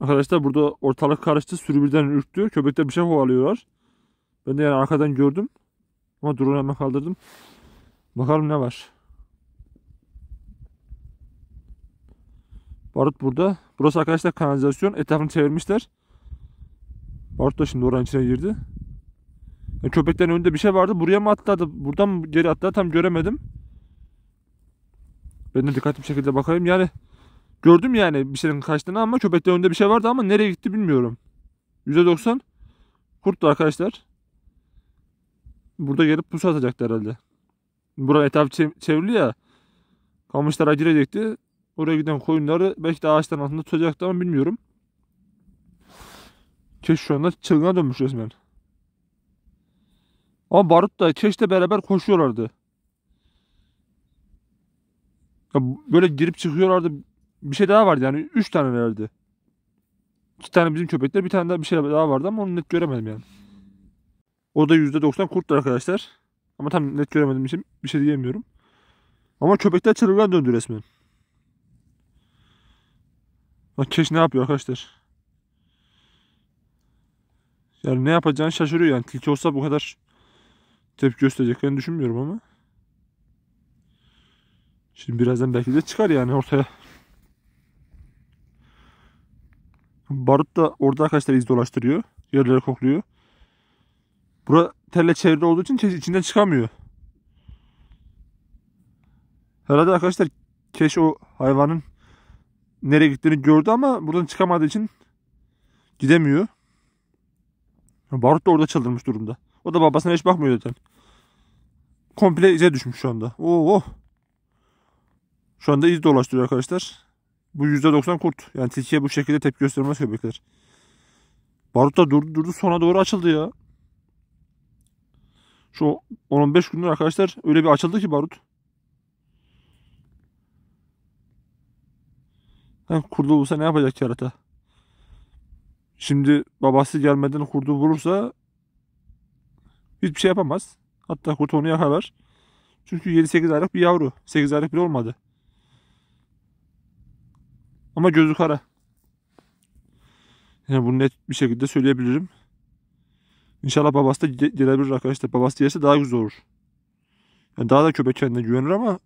Arkadaşlar burada ortalık karıştı. Sürü birden ürktü. Köpekler bir şey kovalıyorlar. Ben de yani arkadan gördüm. Ama drone hemen kaldırdım. Bakalım ne var. Barut burada. Burası arkadaşlar kanalizasyon. Etrafını çevirmişler. Barut da şimdi oranın içine girdi. Yani köpeklerin önünde bir şey vardı. Buraya mı atladı? Buradan mı geri atladı? Tam göremedim. Ben de dikkatli bir şekilde bakayım. Yani Gördüm yani bir şeyin kaçtığını ama köpekler önünde bir şey vardı ama nereye gitti bilmiyorum. %90 kurttu arkadaşlar. Burada gelip pusu atacaktı herhalde. Buraya etap çevrili ya. Kamışlara girecekti. Oraya giden koyunları belki de ağaçların altında tutacaktı ama bilmiyorum. Keş şu anda çılgına dönmüş resmen. Ama Barut da Keş'le beraber koşuyorlardı. Ya böyle girip çıkıyorlardı bir şey daha vardı yani. Üç tane verdi. İki tane bizim köpekler bir tane daha bir şey daha vardı ama onu net göremedim yani. o Orada %90 kurtlar arkadaşlar. Ama tam net göremedim için şey, bir şey diyemiyorum. Ama köpekler çılgın döndü resmen. Bak keş ne yapıyor arkadaşlar. Yani ne yapacağını şaşırıyor yani. Tilki olsa bu kadar tepki göstereceklerini düşünmüyorum ama. Şimdi birazdan belki de çıkar yani ortaya. Barut da orada arkadaşlar iz dolaştırıyor. Yerlere kokluyor. Bura telle çevrili olduğu için içinden çıkamıyor. Herhalde arkadaşlar keş o hayvanın nereye gittiğini gördü ama buradan çıkamadığı için gidemiyor. Barut da orada çıldırmış durumda. O da babasına hiç bakmıyor zaten. Komple ize düşmüş şu anda. Oo. Oh. Şu anda iz dolaştırıyor arkadaşlar. Bu %90 kurt. Yani tilkiye bu şekilde tepki göstermez köpekler. Barut da durdu durdu sona doğru açıldı ya. Şu 10-15 gündür arkadaşlar öyle bir açıldı ki barut. Hem kurdu olsa ne yapacak kerata? Şimdi babası gelmeden kurdu vurursa hiçbir şey yapamaz. Hatta kurt onu yakalar. Çünkü 7-8 aylık bir yavru. 8 aylık bile olmadı. Ama gözü kara. Yani bunu net bir şekilde söyleyebilirim. İnşallah babası da gelebilir arkadaşlar. Babası gelirse daha güzel olur. Yani daha da köpek kendine güvenir ama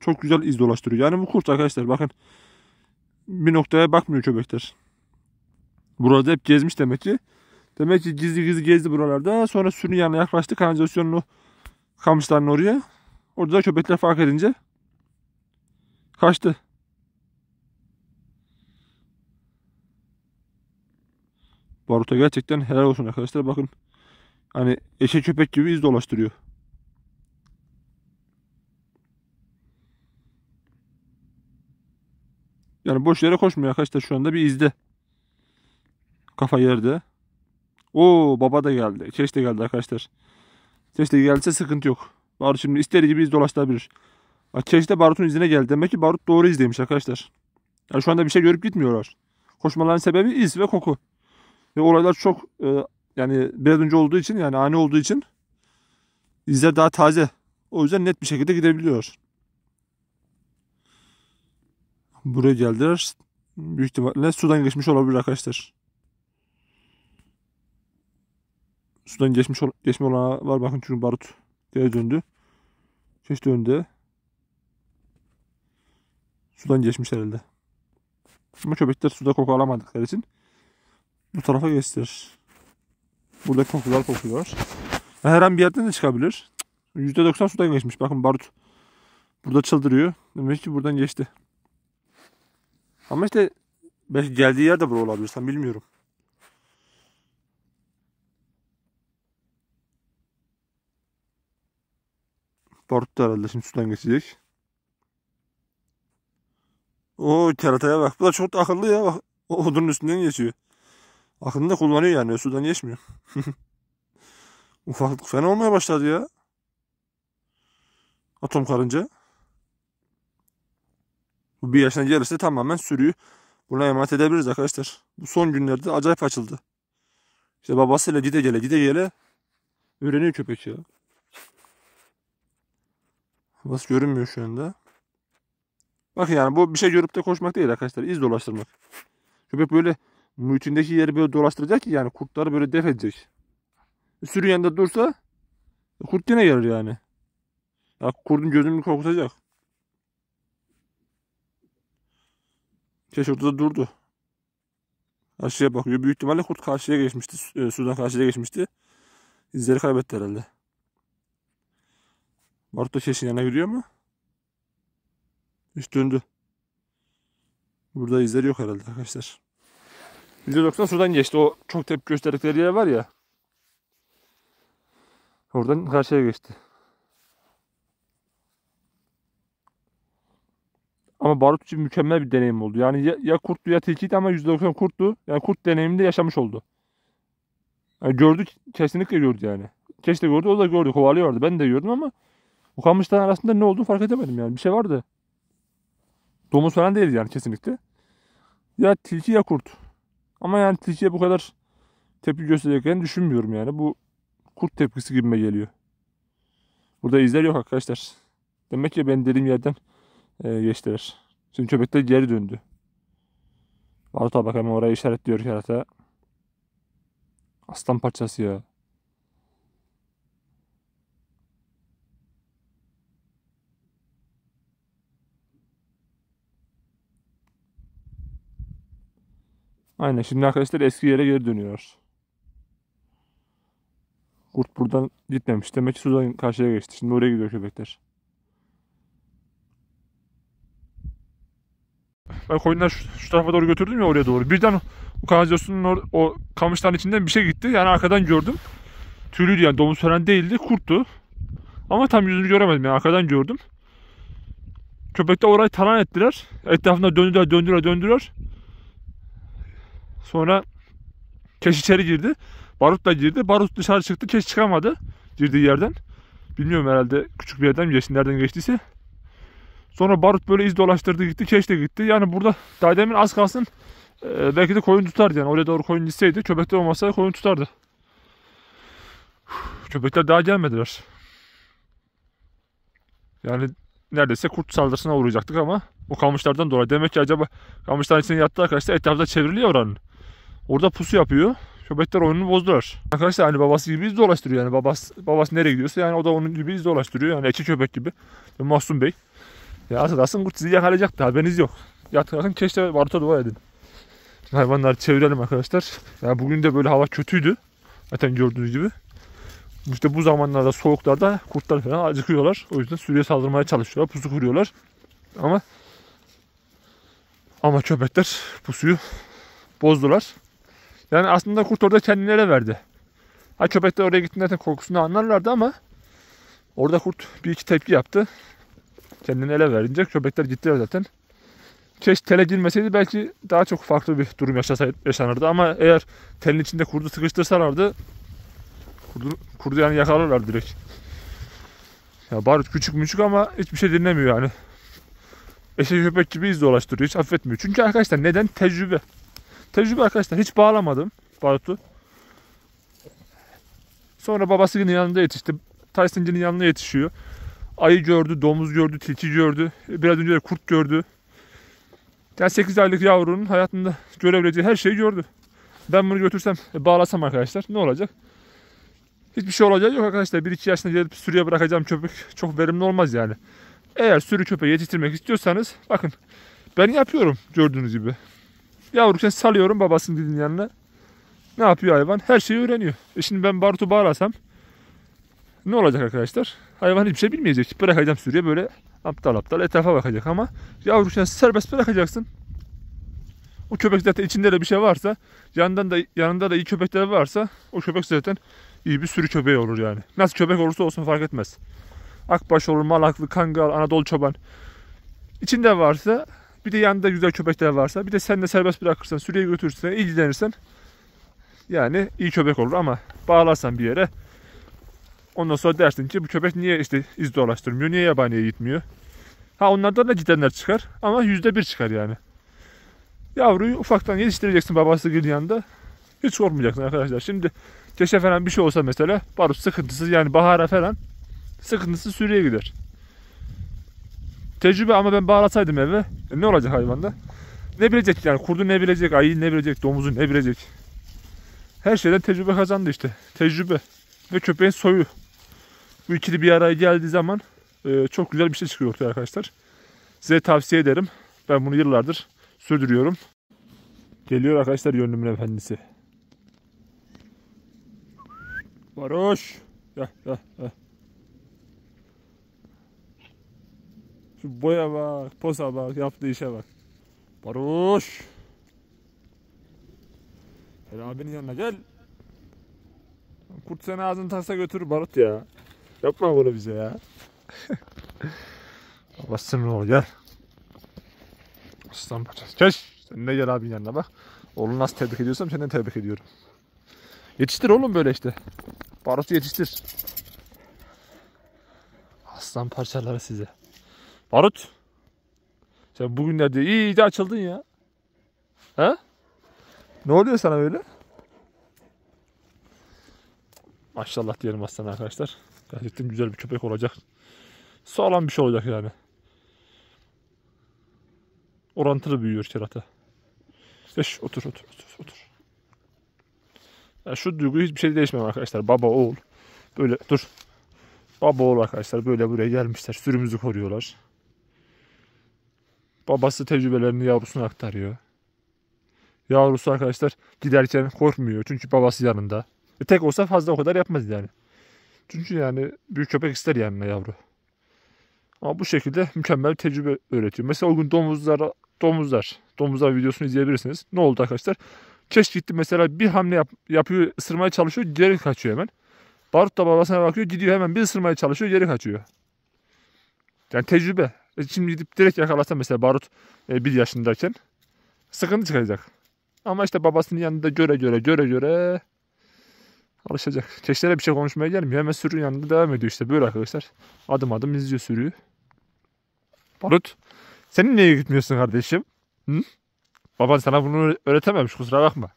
çok güzel iz dolaştırıyor. Yani bu kurt arkadaşlar bakın bir noktaya bakmıyor köpekler. Burada hep gezmiş demek ki. Demek ki gizli gizli gezdi buralarda. Sonra sürünün yanına yaklaştı. Kanalizasyonunu kamışların oraya. Orada da köpekler fark edince kaçtı. Baruta gerçekten helal olsun arkadaşlar. Bakın hani eşe köpek gibi iz dolaştırıyor. Yani boş yere koşmuyor arkadaşlar şu anda bir izde. Kafa yerde. O baba da geldi. Çeş de geldi arkadaşlar. Çeş de gelse sıkıntı yok. Barut şimdi istediği gibi iz dolaştırabilir. Çeş de Barut'un izine geldi. Demek ki Barut doğru izlemiş arkadaşlar. Yani şu anda bir şey görüp gitmiyorlar. Koşmaların sebebi iz ve koku. Ve olaylar çok e, yani biraz önce olduğu için yani ani olduğu için izler daha taze. O yüzden net bir şekilde gidebiliyor. Buraya geldiler. Büyük ihtimalle sudan geçmiş olabilir arkadaşlar. Sudan geçmiş ol geçme olana var bakın çünkü barut geri döndü. Keş döndü. Sudan geçmiş herhalde. Ama köpekler suda koku alamadıkları için bu tarafa gösterir. Burada kokular kokuyor. Her an bir yerden de çıkabilir. %90 sudan geçmiş. Bakın barut. Burada çıldırıyor. Demek ki buradan geçti. Ama işte belki geldiği yer de bura olabilir. Sen bilmiyorum. Barut da herhalde şimdi sudan geçecek. O kerataya bak. Bu da çok akıllı ya. Bak odun üstünden geçiyor. Aklında kullanıyor yani. Ösudan geçmiyor. Ufaklık fena olmaya başladı ya. Atom karınca. Bu bir yaşına gelirse tamamen sürüyü buna emanet edebiliriz arkadaşlar. Bu son günlerde acayip açıldı. İşte babasıyla gide gele gide gele öğreniyor köpek ya. Babası görünmüyor şu anda. Bakın yani bu bir şey görüp de koşmak değil arkadaşlar. İz dolaştırmak. Köpek böyle Müçündeki yeri böyle dolaştıracak ki yani kurtları böyle def edecek. Sürüyen de dursa kurt yine gelir yani. Ya kurdun gözünü korkutacak. Keşke ortada durdu. Aşağıya bakıyor. Büyük ihtimalle kurt karşıya geçmişti. E, sudan karşıya geçmişti. İzleri kaybetti herhalde. Barut da kesin yana gidiyor mu? Hiç döndü. Burada izleri yok herhalde arkadaşlar. %90 şuradan geçti. O çok tepki gösterdikleri yer var ya. Oradan karşıya geçti. Ama barut için mükemmel bir deneyim oldu. Yani ya, ya kurttu ya tilkiydi ama %90 kurttu. Yani kurt deneyiminde yaşamış oldu. Yani gördük, kesinlikle gördü yani. Keşke gördü, o da gördü, kovalıyordu. Ben de gördüm ama o arasında ne olduğunu fark edemedim yani. Bir şey vardı. Domuz falan değildi yani kesinlikle. Ya tilki ya kurt. Ama yani tilkiye bu kadar tepki göstereceklerini düşünmüyorum yani. Bu kurt tepkisi gibime geliyor. Burada izler yok arkadaşlar. Demek ki ben dediğim yerden e, geçtiler. Şimdi köpekler geri döndü. Vallahi bak hemen oraya işaretliyor kerata. Aslan parçası ya. Aynen şimdi arkadaşlar eski yere geri dönüyor. Kurt buradan gitmemiş. Demek ki sudan karşıya geçti. Şimdi oraya gidiyor köpekler. Ben koyunları şu, şu tarafa doğru götürdüm ya oraya doğru. Birden o kanalizasyonun or, o kamışların içinden bir şey gitti. Yani arkadan gördüm. Tüylüydü yani domuz falan değildi. Kurttu. Ama tam yüzünü göremedim yani arkadan gördüm. Köpekler orayı talan ettiler. Etrafında döndüler döndüler döndüler. Sonra keş içeri girdi. Barut da girdi. Barut dışarı çıktı. Keş çıkamadı girdiği yerden. Bilmiyorum herhalde küçük bir yerden mi geçti. Nereden geçtiyse. Sonra Barut böyle iz dolaştırdı gitti. Keş de gitti. Yani burada daha demin az kalsın e, belki de koyun tutardı. Yani oraya doğru koyun gitseydi köpekler olmasa koyun tutardı. Köpekler daha gelmediler. Yani neredeyse kurt saldırısına uğrayacaktık ama o kamışlardan dolayı. Demek ki acaba kamışların içine yattı arkadaşlar etrafta çevriliyor oranın. Orada pusu yapıyor. Köpekler oyununu bozdular. Arkadaşlar hani babası gibi biz dolaştırıyor yani. Babası, babası nereye gidiyorsa yani o da onun gibi biz dolaştırıyor. Yani eki köpek gibi. Mahsun Bey. Ya asıl asıl kurt sizi yakalayacaktı haberiniz yok. Yatın keşke Barut'a dua edin. Hayvanları çevirelim arkadaşlar. Yani bugün de böyle hava kötüydü. Zaten gördüğünüz gibi. İşte bu zamanlarda soğuklarda kurtlar falan acıkıyorlar. O yüzden sürüye saldırmaya çalışıyorlar. Pusu kuruyorlar. Ama ama köpekler pusuyu bozdular. Yani aslında kurt orada ele verdi. Ha köpekler oraya gittiğinde zaten korkusunu anlarlardı ama orada kurt bir iki tepki yaptı. Kendini ele verince köpekler gittiler zaten. Keşke tele girmeseydi belki daha çok farklı bir durum yaşanırdı ama eğer telin içinde kurdu sıkıştırsalardı kurdu, kurdu yani yakalarlar direkt. Ya barut küçük müçük ama hiçbir şey dinlemiyor yani. Eşek köpek gibi iz dolaştırıyor hiç affetmiyor. Çünkü arkadaşlar neden? Tecrübe. Tecrübe arkadaşlar. Hiç bağlamadım barutu. Sonra babası yine yanında yetişti. Taysincinin yanına yetişiyor. Ayı gördü, domuz gördü, tilki gördü. Biraz önce de kurt gördü. Yani 8 aylık yavrunun hayatında görebileceği her şeyi gördü. Ben bunu götürsem, e, bağlasam arkadaşlar ne olacak? Hiçbir şey olacak yok arkadaşlar. 1-2 yaşına gelip sürüye bırakacağım köpek çok verimli olmaz yani. Eğer sürü köpeği yetiştirmek istiyorsanız bakın ben yapıyorum gördüğünüz gibi. Yavruken salıyorum babasının dilinin yanına. Ne yapıyor hayvan? Her şeyi öğreniyor. E şimdi ben Bartu bağlasam ne olacak arkadaşlar? Hayvan hiçbir şey bilmeyecek. Bırakacağım sürüye böyle aptal aptal etrafa bakacak ama yavruken serbest bırakacaksın. O köpek zaten içinde de bir şey varsa, yandan da yanında da iyi köpekler varsa o köpek zaten iyi bir sürü köpeği olur yani. Nasıl köpek olursa olsun fark etmez. Akbaş olur, malaklı, kangal, Anadolu çoban. İçinde varsa bir de yanında güzel köpekler varsa, bir de sen de serbest bırakırsan, sürüye götürürsen, ilgilenirsen yani iyi köpek olur ama bağlarsan bir yere ondan sonra dersin ki bu köpek niye işte iz dolaştırmıyor, niye yabaniye gitmiyor. Ha onlardan da gidenler çıkar ama yüzde bir çıkar yani. Yavruyu ufaktan yetiştireceksin babası gibi yanında. Hiç korkmayacaksın arkadaşlar. Şimdi keşe falan bir şey olsa mesela barut sıkıntısı yani bahara falan sıkıntısı sürüye gider. Tecrübe ama ben bağlasaydım eve e ne olacak hayvanda? Ne bilecek yani kurdu ne bilecek, ayı ne bilecek, domuzu ne bilecek. Her şeyden tecrübe kazandı işte. Tecrübe ve köpeğin soyu. Bu ikili bir araya geldiği zaman e, çok güzel bir şey çıkıyor ortaya arkadaşlar. Size tavsiye ederim. Ben bunu yıllardır sürdürüyorum. Geliyor arkadaşlar yönlümün efendisi. Barış. Gel gel gel. Şu boya bak, posa bak, yaptığı işe bak. Baruş. Gel abinin yanına gel. Kurt seni ağzını tasa götürür Barut ya. Yapma bunu bize ya. Babasın oğlu gel. Aslan parçası. Keş. Sen de gel abinin yanına bak. Oğlunu nasıl tebrik ediyorsam seni de tebrik ediyorum. Yetiştir oğlum böyle işte. Barut'u yetiştir. Aslan parçaları size. Barut. Sen bugünlerde iyice açıldın ya. He? Ne oluyor sana böyle? Maşallah diyelim aslan arkadaşlar. Gerçekten güzel bir köpek olacak. Sağlam bir şey olacak yani. Orantılı büyüyor kerata. Eş otur otur otur. otur. Yani şu duygu hiçbir şey değişmem arkadaşlar. Baba oğul. Böyle dur. Baba oğul arkadaşlar böyle buraya gelmişler. Sürümüzü koruyorlar. Babası tecrübelerini yavrusuna aktarıyor. Yavrusu arkadaşlar giderken korkmuyor çünkü babası yanında. E tek olsa fazla o kadar yapmaz yani. Çünkü yani büyük köpek ister yanına yavru. Ama bu şekilde mükemmel tecrübe öğretiyor. Mesela o gün domuzlara, domuzlar, domuzlar videosunu izleyebilirsiniz. Ne oldu arkadaşlar? Keş gitti mesela bir hamle yap, yapıyor, ısırmaya çalışıyor, geri kaçıyor hemen. Barut da babasına bakıyor, gidiyor hemen bir ısırmaya çalışıyor, geri kaçıyor. Yani tecrübe. E şimdi gidip direkt yakalarsa mesela Barut e, bir yaşındayken sıkıntı çıkacak. Ama işte babasının yanında göre göre göre göre alışacak. Keçilere bir şey konuşmaya gelmiyor. Hemen sürünün yanında devam ediyor işte böyle arkadaşlar. Adım adım izliyor sürüyü. Barut senin niye gitmiyorsun kardeşim? Hı? Baban sana bunu öğretememiş kusura bakma.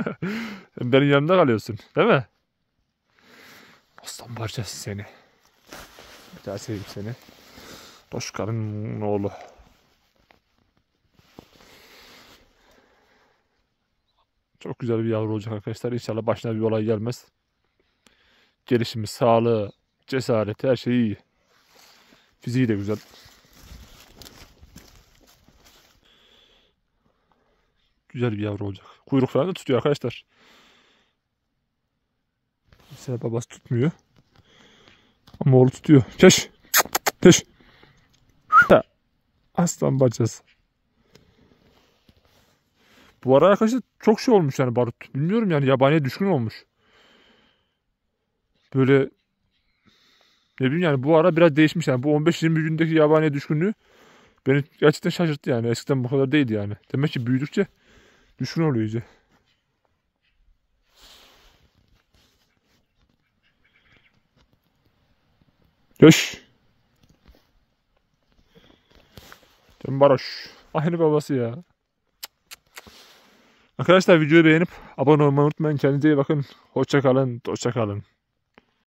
Benim yanımda kalıyorsun değil mi? Aslan parçası seni. Bir daha seveyim seni. Başkanın oğlu. Çok güzel bir yavru olacak arkadaşlar. İnşallah başına bir olay gelmez. Gelişimi, sağlığı, cesareti her şey iyi. Fiziği de güzel. Güzel bir yavru olacak. Kuyruk falan da tutuyor arkadaşlar. Mesela babası tutmuyor. Ama oğlu tutuyor. Keş! Keş! Aslan bacası. Bu ara arkadaşlar çok şey olmuş yani barut. Bilmiyorum yani yabaniye düşkün olmuş. Böyle ne bileyim yani bu ara biraz değişmiş yani. Bu 15-20 gündeki yabaniye düşkünlüğü beni gerçekten şaşırttı yani. Eskiden bu kadar değildi yani. Demek ki büyüdükçe düşkün oluyor iyice. Yoş. Cem Baroş. Aynı babası ya. Arkadaşlar videoyu beğenip abone olmayı unutmayın. Kendinize iyi bakın. Hoşça kalın. Hoşça kalın.